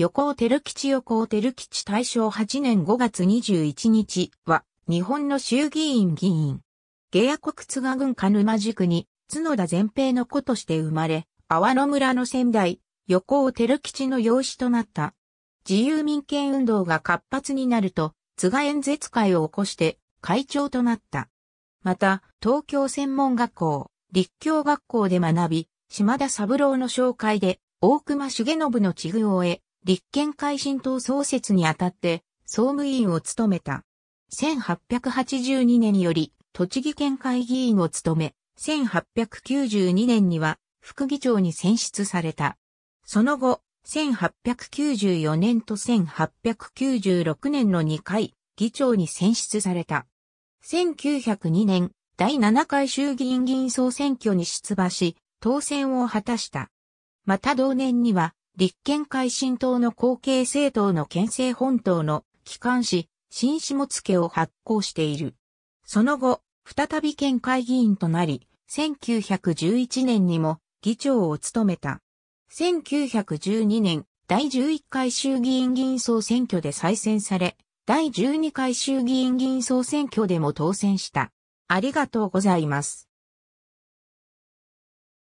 横尾照吉横尾照吉大正8年5月21日は、日本の衆議院議員。下野国津賀郡鹿沼宿に、角田前平の子として生まれ、阿波野村の仙台、横尾照吉の養子となった。自由民権運動が活発になると、津賀演説会を起こして会長となった。また、東京専門学校、立教学校で学び、島田三郎の紹介で、大隈重信の地具を得、立憲改進党創設にあたって総務委員を務めた。1882年により栃木県会議員を務め、1892年には副議長に選出された。その後、1894年と1896年の2回、議長に選出された。1902年、第7回衆議院議員総選挙に出馬し、当選を果たした。また同年には、立憲改進党の後継政党の県政本党の機関紙、新下けを発行している。その後、再び県会議員となり、1911年にも議長を務めた。1912年、第11回衆議院議員総選挙で再選され、第12回衆議院議員総選挙でも当選した。ありがとうございます。